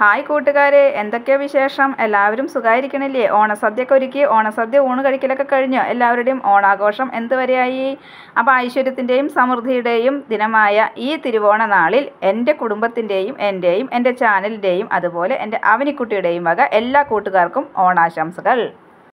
hi കൂട്ടുകാരെ എന്തൊക്കെയാ വിശേഷം എല്ലാവരും സുഖമായിരിക്കണില്ലേ ഓണസദ്യയൊക്കെ ഒരുക്കി ഓണസദ്യ ഊണ് കഴിക്കലൊക്കെ കഴിഞ്ഞോ എല്ലാവരുടെയും ഓണാഘോഷം എന്തുവരെയായി അപ്പോൾ ഐശ്വര്യത്തിൻ്റെയും സമൃദ്ധിയുടെയും ദിനമായ ഈ തിരുവോണ നാളിൽ എൻ്റെ കുടുംബത്തിൻ്റെയും എൻ്റെയും എൻ്റെ ചാനലിൻ്റെയും അതുപോലെ എൻ്റെ അവനിക്കുട്ടിയുടെയും വക എല്ലാ കൂട്ടുകാർക്കും ഓണാശംസകൾ